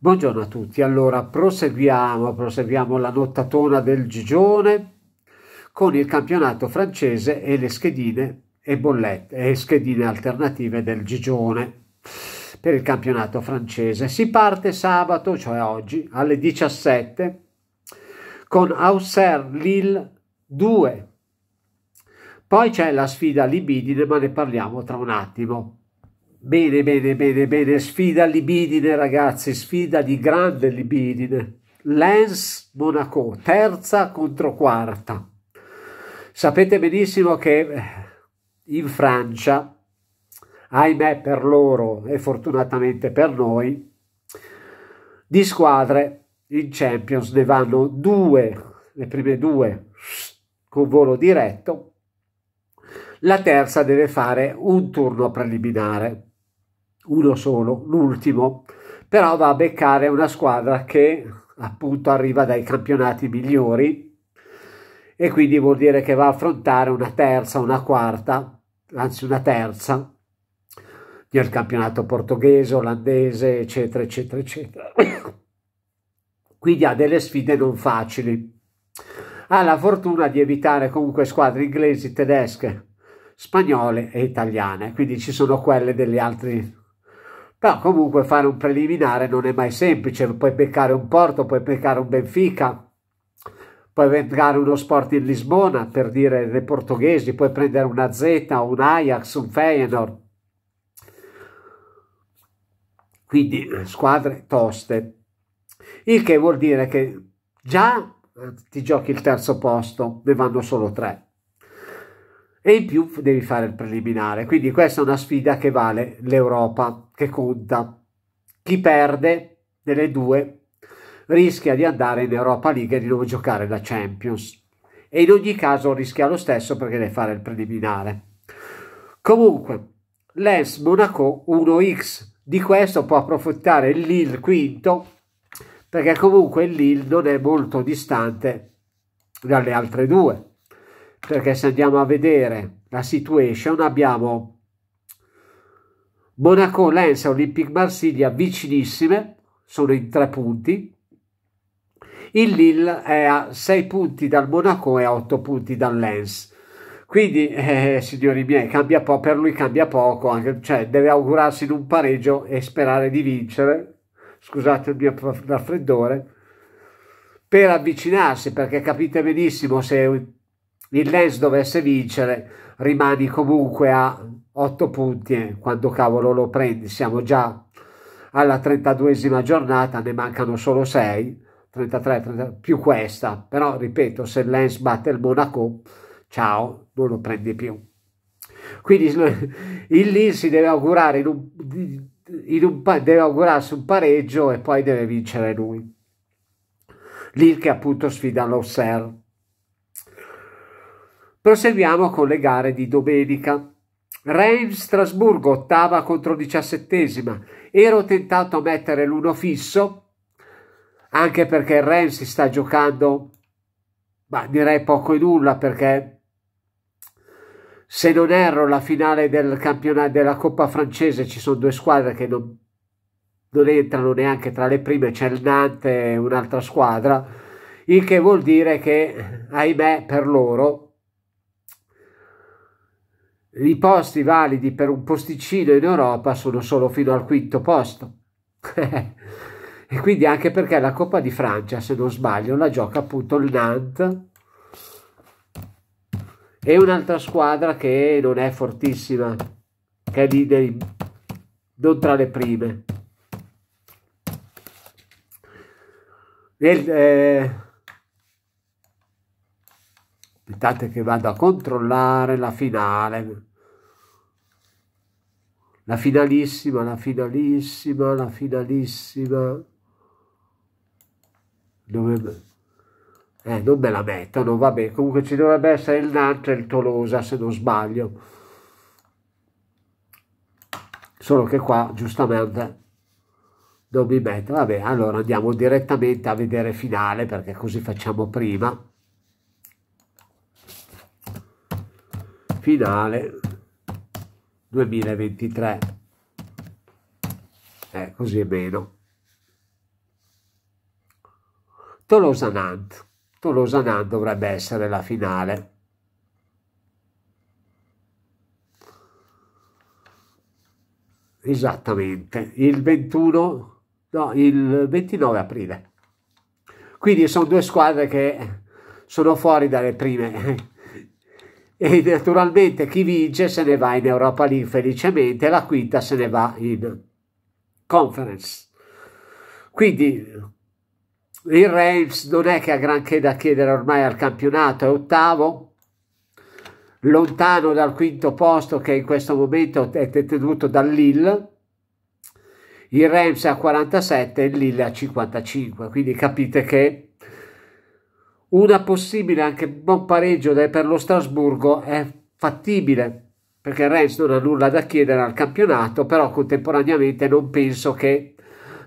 Buongiorno a tutti, allora proseguiamo, proseguiamo la nottatona del Gigione con il campionato francese e le schedine e bollette e schedine alternative del Gigione per il campionato francese. Si parte sabato, cioè oggi, alle 17 con Auxerre Lille 2. Poi c'è la sfida libidine, ma ne parliamo tra un attimo. Bene, bene, bene, bene, sfida libidine ragazzi, sfida di grande libidine. Lens Monaco, terza contro quarta. Sapete benissimo che eh, in Francia, ahimè per loro e fortunatamente per noi, di squadre in Champions ne vanno due, le prime due con volo diretto, la terza deve fare un turno preliminare uno solo, l'ultimo, però va a beccare una squadra che appunto arriva dai campionati migliori e quindi vuol dire che va a affrontare una terza, una quarta, anzi una terza del campionato portoghese, olandese, eccetera, eccetera, eccetera. quindi ha delle sfide non facili. Ha la fortuna di evitare comunque squadre inglesi, tedesche, spagnole e italiane, quindi ci sono quelle degli altri però comunque fare un preliminare non è mai semplice, puoi beccare un Porto, puoi beccare un Benfica, puoi beccare uno sport in Lisbona, per dire le portoghesi, puoi prendere una Z, un Ajax, un Feyenoord. Quindi eh, squadre toste. Il che vuol dire che già eh, ti giochi il terzo posto, ne vanno solo tre. E in più devi fare il preliminare. Quindi questa è una sfida che vale l'Europa che conta. Chi perde delle due rischia di andare in Europa League e di non giocare la Champions. E in ogni caso rischia lo stesso perché deve fare il preliminare. Comunque, Lens Monaco 1x. Di questo può approfittare il Lille quinto, perché comunque il Lille non è molto distante dalle altre due. Perché se andiamo a vedere la situation abbiamo Monaco, Lens e Olympic Marsiglia vicinissime, sono in tre punti. Il Lille è a 6 punti dal Monaco e a 8 punti dal Lens. Quindi, eh, signori miei, cambia po- per lui cambia poco, anche, cioè deve augurarsi in un pareggio e sperare di vincere, scusate il mio raffreddore, per avvicinarsi, perché capite benissimo se il Lens dovesse vincere, rimani comunque a 8 punti eh, quando cavolo lo prendi siamo già alla 32esima giornata ne mancano solo 6 33 30, più questa però ripeto se Lens batte il Monaco ciao non lo prendi più quindi il Lille si deve augurare in un, in un, deve augurarsi un pareggio e poi deve vincere lui Lì che appunto sfida l'Auxerre proseguiamo con le gare di domenica Reims Strasburgo, ottava contro diciassettesima. Ero tentato a mettere l'uno fisso, anche perché il Reims si sta giocando, ma direi poco e nulla, perché se non erro la finale del campionato della Coppa francese ci sono due squadre che non, non entrano neanche tra le prime, c'è il Nantes e un'altra squadra, il che vuol dire che, ahimè, per loro i posti validi per un posticino in Europa sono solo fino al quinto posto. e quindi anche perché la Coppa di Francia, se non sbaglio, la gioca appunto il Nantes e un'altra squadra che non è fortissima, che è di, non tra le prime. Nel, eh, aspettate che vado a controllare la finale la finalissima, la finalissima, la finalissima. Dove... Eh, non me la mettono, vabbè, comunque ci dovrebbe essere il Nantes e il Tolosa se non sbaglio. Solo che qua, giustamente, non mi metto. Vabbè, allora andiamo direttamente a vedere finale perché così facciamo prima. Finale. 2023. Eh, così è meno. Tolosanant. Tolosanant dovrebbe essere la finale. Esattamente, il 21, no, il 29 aprile. Quindi sono due squadre che sono fuori dalle prime e naturalmente chi vince se ne va in Europa League felicemente, la quinta se ne va in Conference. Quindi il Reims non è che ha granché da chiedere ormai al campionato, è ottavo, lontano dal quinto posto che in questo momento è tenuto dal Lille. Il Reims è a 47 e il Lille a 55, quindi capite che una possibile anche buon pareggio per lo Strasburgo è fattibile perché il Rennes non ha nulla da chiedere al campionato, però contemporaneamente non penso che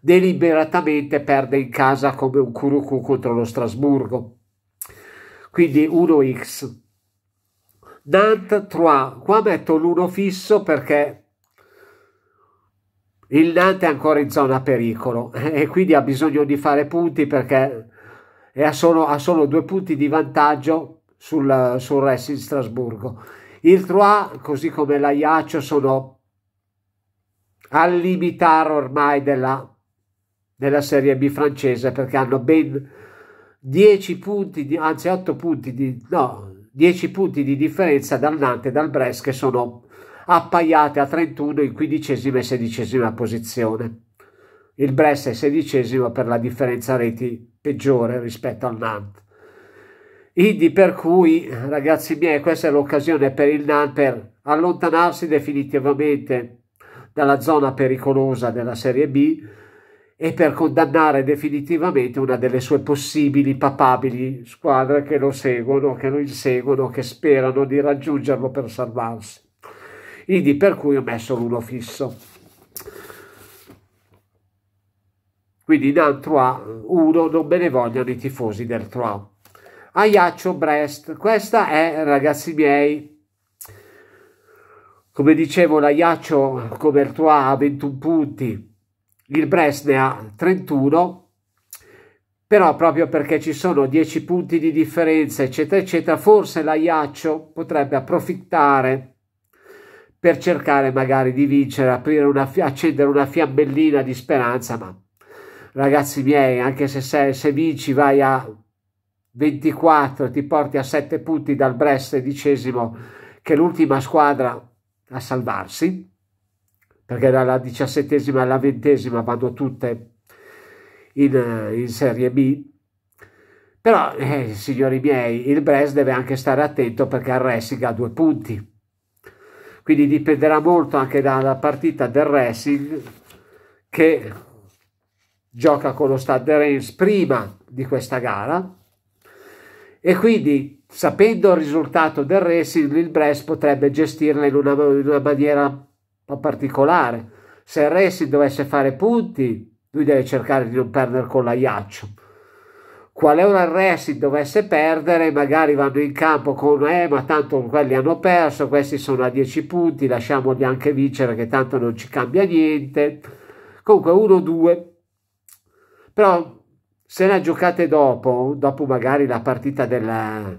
deliberatamente perde in casa come un curucù contro lo Strasburgo. Quindi 1x. Nantes 3, qua metto l'1 fisso perché il Nantes è ancora in zona pericolo e quindi ha bisogno di fare punti perché e ha solo, ha solo due punti di vantaggio sul, sul Racing Strasburgo. Il Trois, così come l'Aiaccio, sono al limitare ormai della, della Serie B francese perché hanno ben 10 punti, di, anzi 8 punti di, no, 10 punti di differenza dal Nantes e dal Brest che sono appaiate a 31 in quindicesima e sedicesima posizione. Il Brest è sedicesimo per la differenza reti peggiore rispetto al Nantes. Quindi per cui, ragazzi miei, questa è l'occasione per il Nantes per allontanarsi definitivamente dalla zona pericolosa della Serie B e per condannare definitivamente una delle sue possibili papabili squadre che lo seguono, che lo inseguono, che sperano di raggiungerlo per salvarsi. Quindi per cui ho messo l'uno fisso. quindi in Artois 1 non me ne vogliono i tifosi del Trois. Aiaccio Brest, questa è ragazzi miei. Come dicevo, l'Aiaccio come il Trois ha 21 punti, il Brest ne ha 31 però proprio perché ci sono 10 punti di differenza eccetera eccetera forse l'Aiaccio potrebbe approfittare per cercare magari di vincere aprire una accendere una fiammellina di speranza ma ragazzi miei, anche se, se, se vinci vai a 24, e ti porti a 7 punti dal Brest sedicesimo, che è l'ultima squadra a salvarsi, perché dalla diciassettesima alla ventesima vanno tutte in, in Serie B. Però, eh, signori miei, il Brest deve anche stare attento perché il Racing ha due punti. Quindi dipenderà molto anche dalla partita del Racing che gioca con lo Stade Reims prima di questa gara e quindi sapendo il risultato del Racing il Brest potrebbe gestirla in una, in una maniera un po' particolare se il Racing dovesse fare punti lui deve cercare di non perdere con l'aiaccio qualora il un Racing dovesse perdere magari vanno in campo con eh ma tanto quelli hanno perso questi sono a 10 punti lasciamoli anche vincere che tanto non ci cambia niente comunque 1-2 però se la giocate dopo, dopo magari la partita della,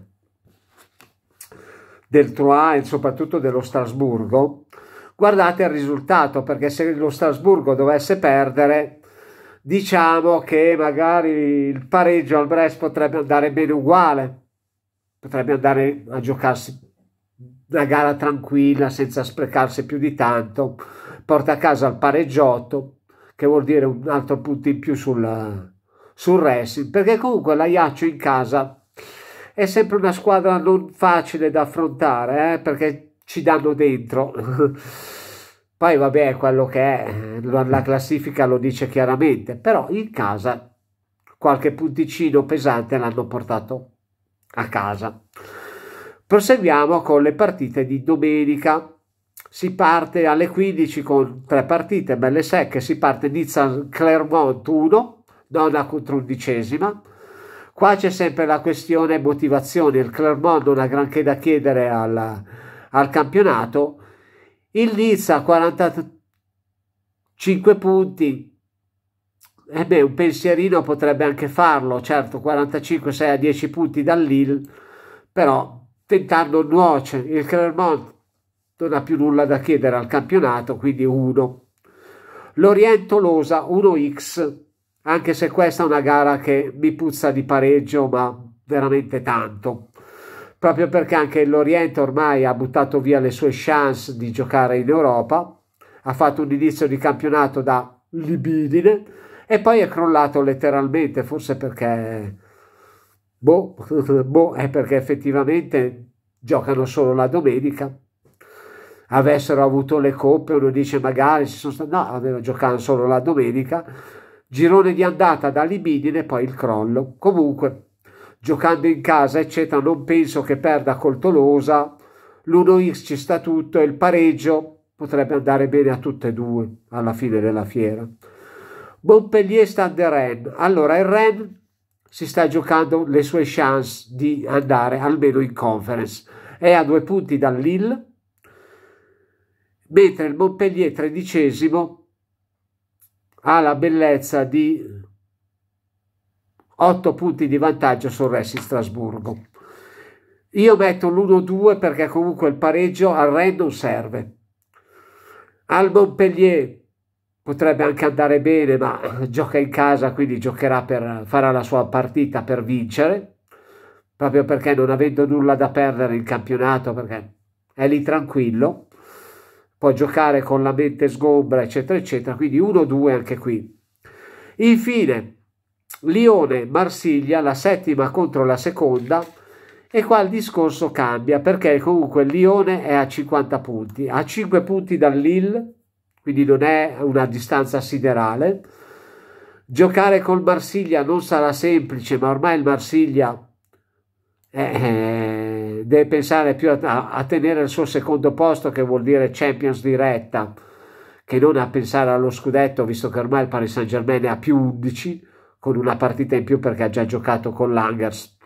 del Troyes e soprattutto dello Strasburgo, guardate il risultato, perché se lo Strasburgo dovesse perdere, diciamo che magari il pareggio al Brest potrebbe andare bene uguale, potrebbe andare a giocarsi una gara tranquilla senza sprecarsi più di tanto, porta a casa il pareggiotto che vuol dire un altro punto in più sul, sul Racing, perché comunque la Iaccio in casa è sempre una squadra non facile da affrontare, eh, perché ci danno dentro. Poi vabbè, quello che è, la classifica lo dice chiaramente, però in casa qualche punticino pesante l'hanno portato a casa. Proseguiamo con le partite di domenica si parte alle 15 con tre partite belle secche, si parte Nizza Clermont 1, donna contro undicesima. Qua c'è sempre la questione motivazione, il Clermont non ha granché da chiedere al, al campionato, il Nizza 45 punti, e eh beh, un pensierino potrebbe anche farlo, certo 45 6 a 10 punti dal Lille, però tentando nuoce, il Clermont non ha più nulla da chiedere al campionato, quindi 1. L'Orientolosa 1x, anche se questa è una gara che mi puzza di pareggio, ma veramente tanto. Proprio perché anche l'Oriente ormai ha buttato via le sue chance di giocare in Europa, ha fatto un inizio di campionato da libidine e poi è crollato letteralmente, forse perché... boh, boh è perché effettivamente giocano solo la domenica avessero avuto le coppe, uno dice magari ci sono stati, no, avevano giocato solo la domenica, girone di andata da Libidine, poi il crollo. Comunque, giocando in casa, eccetera, non penso che perda col Tolosa, l'1x ci sta tutto e il pareggio potrebbe andare bene a tutte e due alla fine della fiera. Montpellier stande Ren. Allora, il Ren si sta giocando le sue chance di andare almeno in conference. È a due punti dal Lille mentre il Montpellier tredicesimo ha la bellezza di 8 punti di vantaggio sul Racing Strasburgo. Io metto l'1-2 perché comunque il pareggio al Re non serve. Al Montpellier potrebbe anche andare bene, ma gioca in casa, quindi giocherà per, farà la sua partita per vincere, proprio perché non avendo nulla da perdere in campionato, perché è lì tranquillo può giocare con la mente sgombra, eccetera, eccetera. Quindi 1-2 anche qui. Infine, Lione-Marsiglia, la settima contro la seconda, e qua il discorso cambia perché comunque Lione è a 50 punti, a 5 punti dal Lille, quindi non è una distanza siderale. Giocare col Marsiglia non sarà semplice, ma ormai il Marsiglia è, deve pensare più a, a, tenere il suo secondo posto, che vuol dire Champions diretta, che non a pensare allo scudetto, visto che ormai il Paris Saint Germain ne ha più 11, con una partita in più perché ha già giocato con l'Angers.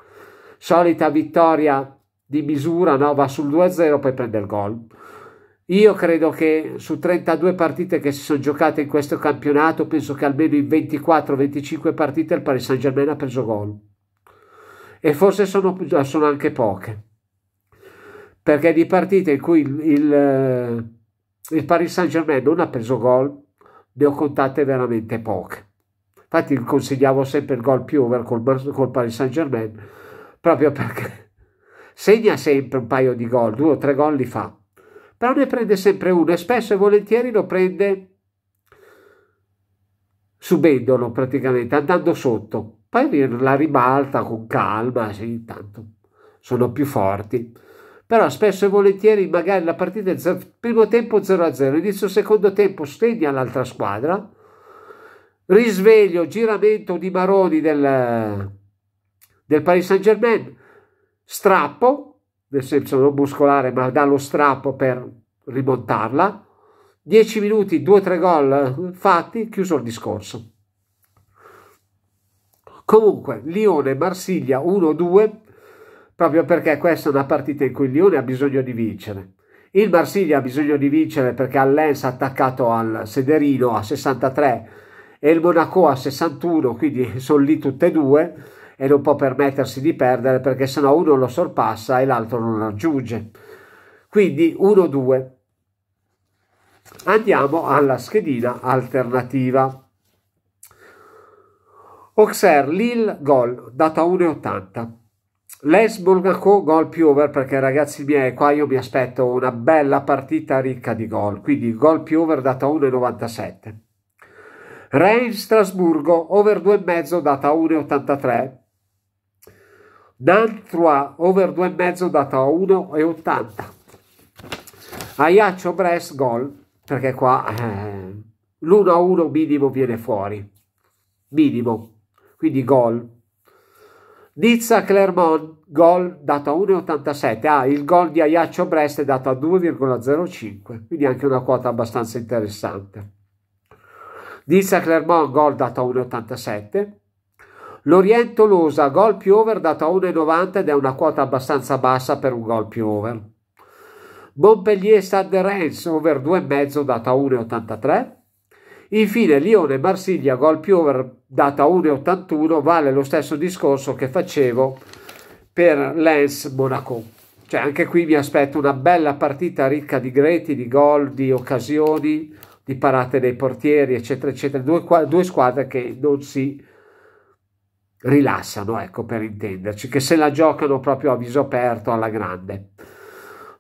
Solita vittoria di misura, no? va sul 2-0, poi prende il gol. Io credo che su 32 partite che si sono giocate in questo campionato, penso che almeno in 24-25 partite il Paris Saint Germain ha preso gol. E forse sono, sono anche poche perché di partite in cui il, il, eh, il Paris Saint Germain non ha preso gol ne ho contate veramente poche. Infatti consigliavo sempre il gol più over col, col Paris Saint Germain proprio perché segna sempre un paio di gol, due o tre gol li fa, però ne prende sempre uno e spesso e volentieri lo prende subendolo praticamente, andando sotto. Poi la ribalta con calma, sì, tanto sono più forti però spesso e volentieri magari la partita è primo tempo 0-0, inizio secondo tempo stegna l'altra squadra, risveglio, giramento di Maroni del, del Paris Saint Germain, strappo, nel senso non muscolare ma dallo strappo per rimontarla, 10 minuti, 2-3 gol fatti, chiuso il discorso. Comunque, Lione-Marsiglia 1-2, proprio perché questa è una partita in cui il Lione ha bisogno di vincere. Il Marsiglia ha bisogno di vincere perché ha Lens attaccato al Sederino a 63 e il Monaco a 61, quindi sono lì tutte e due e non può permettersi di perdere perché sennò uno lo sorpassa e l'altro non raggiunge. Quindi 1-2. Andiamo alla schedina alternativa. Auxerre, Lille, gol, data 1,80. Les con gol più over perché ragazzi miei qua io mi aspetto una bella partita ricca di gol, quindi gol più over data 1,97. Reims Strasburgo over 2,5 data 1,83. Nantes over 2,5 data 1,80. Ajaccio Brest gol perché qua eh, l'1-1 minimo viene fuori, minimo, quindi gol Nizza Clermont, gol dato a 1,87. Ah, il gol di Ajaccio Brest è dato a 2,05, quindi anche una quota abbastanza interessante. Nizza Clermont, gol dato a 1,87. L'Oriento Losa, gol più over dato a 1,90 ed è una quota abbastanza bassa per un gol più over. Montpellier Stade over 2,5 dato a 1,83. Infine Lione-Marsiglia gol più over data 1,81 vale lo stesso discorso che facevo per Lens Monaco. Cioè anche qui mi aspetto una bella partita ricca di greti, di gol, di occasioni, di parate dei portieri, eccetera, eccetera. Due, due squadre che non si rilassano, ecco per intenderci, che se la giocano proprio a viso aperto alla grande.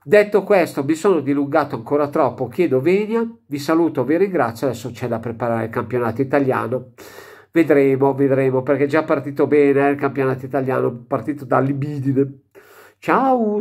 Detto questo, mi sono dilungato ancora troppo, chiedo venia, vi saluto, vi ringrazio, adesso c'è da preparare il campionato italiano. Vedremo, vedremo, perché è già partito bene eh, il campionato italiano, partito dall'ibidine. Ciao!